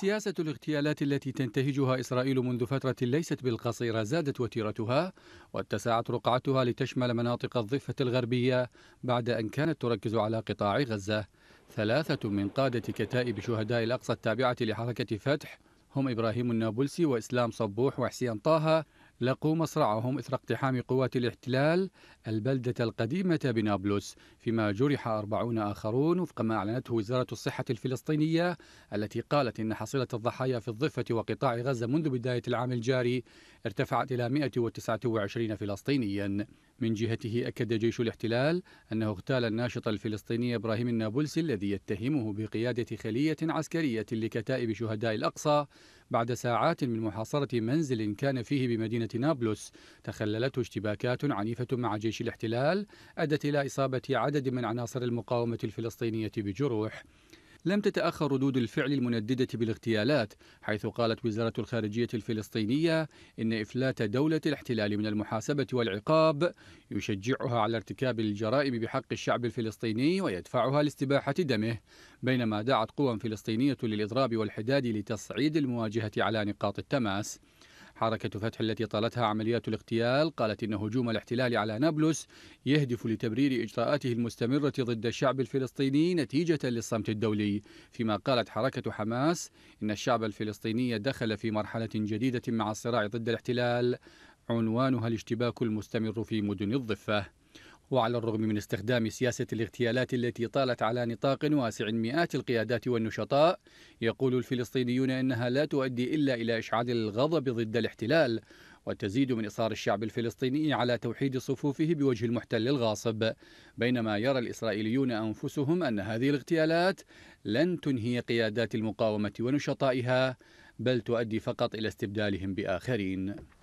سياسة الاغتيالات التي تنتهجها إسرائيل منذ فترة ليست بالقصيرة زادت وتيرتها واتسعت رقعتها لتشمل مناطق الضفة الغربية بعد أن كانت تركز على قطاع غزة ثلاثة من قادة كتائب شهداء الأقصى التابعة لحركة فتح هم إبراهيم النابلسي وإسلام صبوح وحسين طه لقوا مصرعهم إثر اقتحام قوات الاحتلال البلدة القديمة بنابلس فيما جرح أربعون آخرون وفق ما أعلنته وزارة الصحة الفلسطينية التي قالت إن حصيلة الضحايا في الضفة وقطاع غزة منذ بداية العام الجاري ارتفعت إلى 129 فلسطينيا من جهته أكد جيش الاحتلال أنه اغتال الناشط الفلسطيني إبراهيم النابلسي الذي يتهمه بقيادة خلية عسكرية لكتائب شهداء الأقصى بعد ساعات من محاصرة منزل كان فيه بمدينة نابلس تخللته اشتباكات عنيفة مع جيش الاحتلال أدت إلى إصابة عدد من عناصر المقاومة الفلسطينية بجروح لم تتأخر ردود الفعل المنددة بالاغتيالات حيث قالت وزارة الخارجية الفلسطينية إن إفلات دولة الاحتلال من المحاسبة والعقاب يشجعها على ارتكاب الجرائم بحق الشعب الفلسطيني ويدفعها لاستباحة دمه بينما دعت قوى فلسطينية للإضراب والحداد لتصعيد المواجهة على نقاط التماس حركة فتح التي طالتها عمليات الاغتيال قالت إن هجوم الاحتلال على نابلس يهدف لتبرير إجراءاته المستمرة ضد الشعب الفلسطيني نتيجة للصمت الدولي فيما قالت حركة حماس إن الشعب الفلسطيني دخل في مرحلة جديدة مع الصراع ضد الاحتلال عنوانها الاشتباك المستمر في مدن الضفة وعلى الرغم من استخدام سياسة الاغتيالات التي طالت على نطاق واسع مئات القيادات والنشطاء يقول الفلسطينيون أنها لا تؤدي إلا إلى إشعال الغضب ضد الاحتلال وتزيد من إصرار الشعب الفلسطيني على توحيد صفوفه بوجه المحتل الغاصب بينما يرى الإسرائيليون أنفسهم أن هذه الاغتيالات لن تنهي قيادات المقاومة ونشطائها بل تؤدي فقط إلى استبدالهم بآخرين